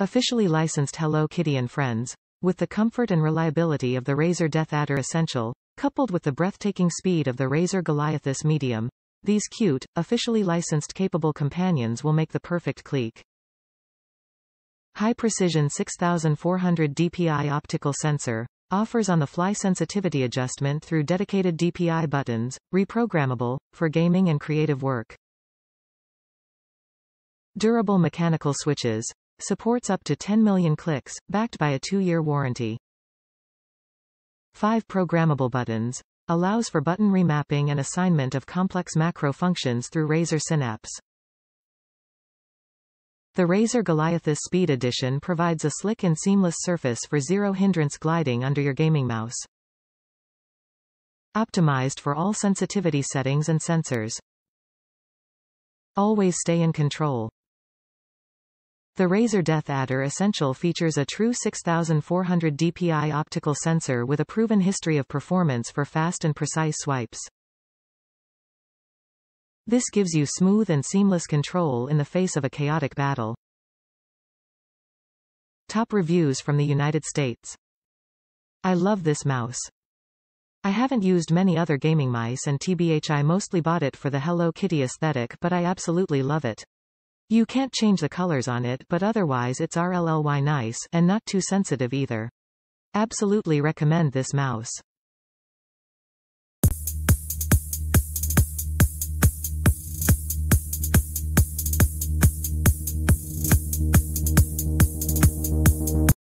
Officially licensed Hello Kitty and Friends, with the comfort and reliability of the Razer Death Adder Essential, coupled with the breathtaking speed of the Razer Goliathus Medium, these cute, officially licensed capable companions will make the perfect clique. High-precision 6400 DPI optical sensor, offers on the fly sensitivity adjustment through dedicated DPI buttons, reprogrammable, for gaming and creative work. Durable mechanical switches, Supports up to 10 million clicks, backed by a two-year warranty. 5. Programmable buttons. Allows for button remapping and assignment of complex macro functions through Razor Synapse. The Razor Goliathus Speed Edition provides a slick and seamless surface for zero hindrance gliding under your gaming mouse. Optimized for all sensitivity settings and sensors. Always stay in control. The Razor Death Adder Essential features a true 6400 dpi optical sensor with a proven history of performance for fast and precise swipes. This gives you smooth and seamless control in the face of a chaotic battle. Top reviews from the United States. I love this mouse. I haven't used many other gaming mice and TBH I mostly bought it for the Hello Kitty aesthetic but I absolutely love it. You can't change the colors on it but otherwise it's RLLY nice, and not too sensitive either. Absolutely recommend this mouse.